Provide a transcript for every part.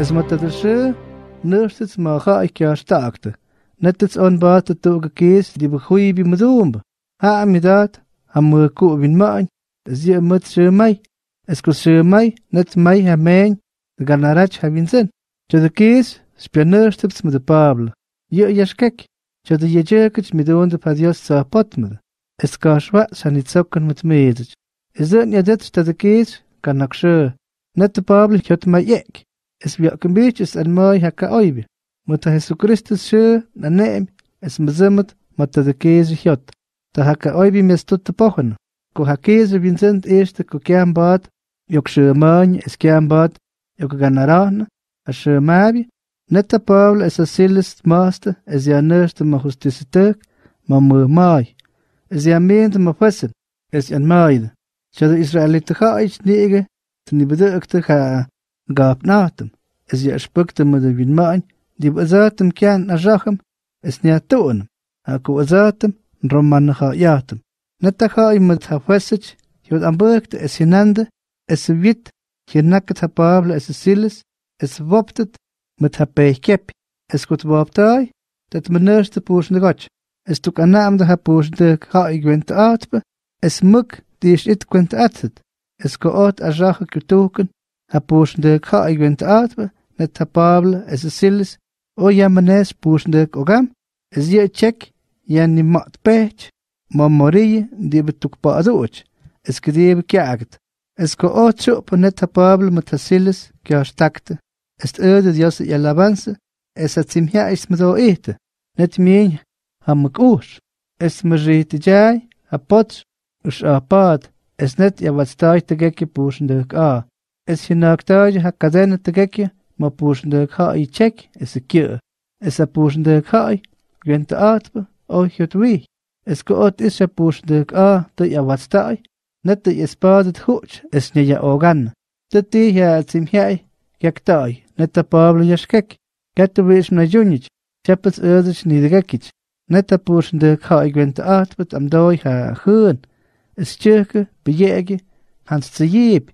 Ismatadashe nurstits maga ikja staakte. Nettits onbaat de toge kees die begoeie bi mazoombe. Ha amidaat, hamu ko bin maan, zie mut se mai. Esku se mai, net mai ha mijn, de ganarach ha vincen. Te de kees, spia nurstits met de pabel. Je jaskek, te de jejekits met de onde padios sa potmede. Eskashwa sanitsokken met meedich. Is dat niet dat de kees, kan ik ze. Net de pabel, jot mij ik. Es bjöken bietjes en mei hakka oibi, mutta Jesu Kristus sjö na neem, es mazemmet, mutta de keesu hjot, ta hakka oibi mes tutta pohana. Ko hakeesu vincent eerste ko kiam baat, jok sjö maani es kiam baat, jok ganarahna, a sjö maabi, netta Paul es a sillest maaste, es ja nöste ma justisitek, ma mu maai, es ja meente ma fessen, es en maaide. Sjö de Israelite ga iets nege, ten die bedeukte ga gab natum es je spukte met de vinmain die bazatum kan as es ni atun aku azatum roman kha yatum netta met im tha fasach yud ambukte es hinande es wit kinakat ha pavle es silis es woptet mit ha pekep es gut woptai dat men nurste pusen de gotch es tuk anam de ha pusen de ik igwent uit es muk die is it kunt atet es koot ajahum kutuken Hapushndek ha igvent atbe, net hapable, es silis, o yamanes pushdek ogam, es ye chek, yani mat pech, mamorille, dib tukpa aduch, es kdib kiagt, es ko ocho på net hapable matasilis, kiashtakte, est öde dios y at es atsimhia is mdo ete, net mien, hamak ush, es mrite jai, apotch, ush apad, es net yavatstajte bussen der a, Esjinaktaja hakazene tekekje, ma poesendek kai check is secure cure. Is a poesendek kai, rent aatbe, oichot wie. Is koot is a poesendek a, dat te wat net dat je hoch, het is niet je organ. Dat die ja sim jij, net de pablo ja skek, kat de wees na junich, chapels urders niet rekic. Net de poesendek hai rent aatbe, am doi ha goen. Is chirke bejege, hans te jeep.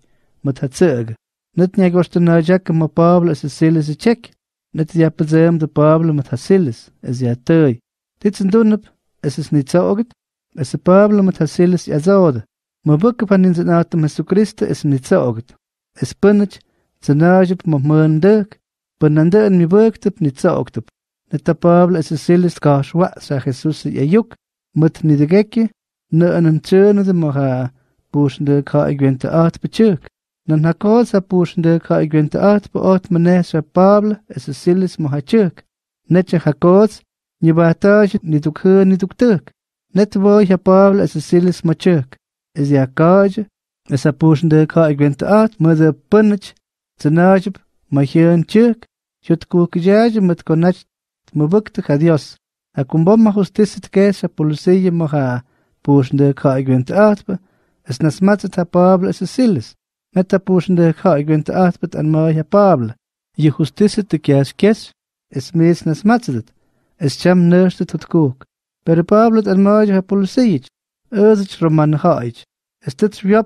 متهتسق نت نيغوش تناجاك ما بابل اسسيلس تشيك نت يا بزيم دي بابل متهسيلس از يا تاي تتسندونب اسس نيتسا اوغت اس بابل متهسيلس يا زاود مبك فنين زنات مسكريست اس نيتسا اوغت اس بنج زناجب ممندك بنندن مبكتب نيتسا اوغتب نتا بابل اسسيلس كاش وا سا خيسوس يا يوك مت نيدگكي نأنن تشنه دمها بوشنده كا اگوينت آت بچيك Non hakosa pushndeka igwintaat po ot manesha Pablo esusilis mohachuk. Neche hakos nyibatash nitukhe nituktuk. Netvoy ha Pablo esusilis machuk. Ez yakaj esapushndeka igwintaat mother punch tsanajb mahian chuk. Yutkukjaj matkonach mubukta hadios. Akumbom justisit kesha polusilla moha pushndeka igwintaat es nasmatzat ha Pablo esusilis ka de ja igventahtpet an pabla. Je y te de kiasquez, es mees nas matzlet, es cham nerste tot kuk, per Pablo an maya pulsich, özich roman haic. es tets ma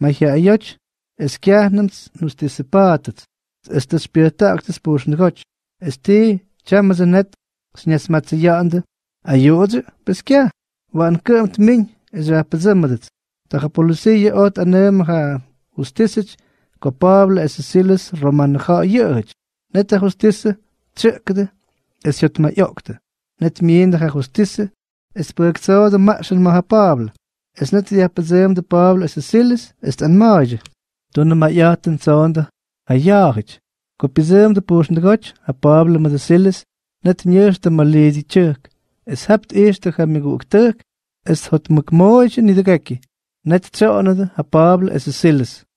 maya ajoc, es kiahnans nus disipatet, es des spirtak des puxan goch, es ti chamazanet, snes matziyande, ayodze, bis kia, wan kirmt min, es Da Taka polisiye ot anem ha justicia copable es siles romanja yech neta justicia is es yot ma yokte net miende justicia es projektsa de machen ma pablo. es net ja bezem de pablo es siles es an mage dunne ma yaten zonde a jagich kopizem de pusn de a pablo ma de net nierste ma lezi chek es habt eerste ga mi guktek es hot de nidegaki net zonde a pable es siles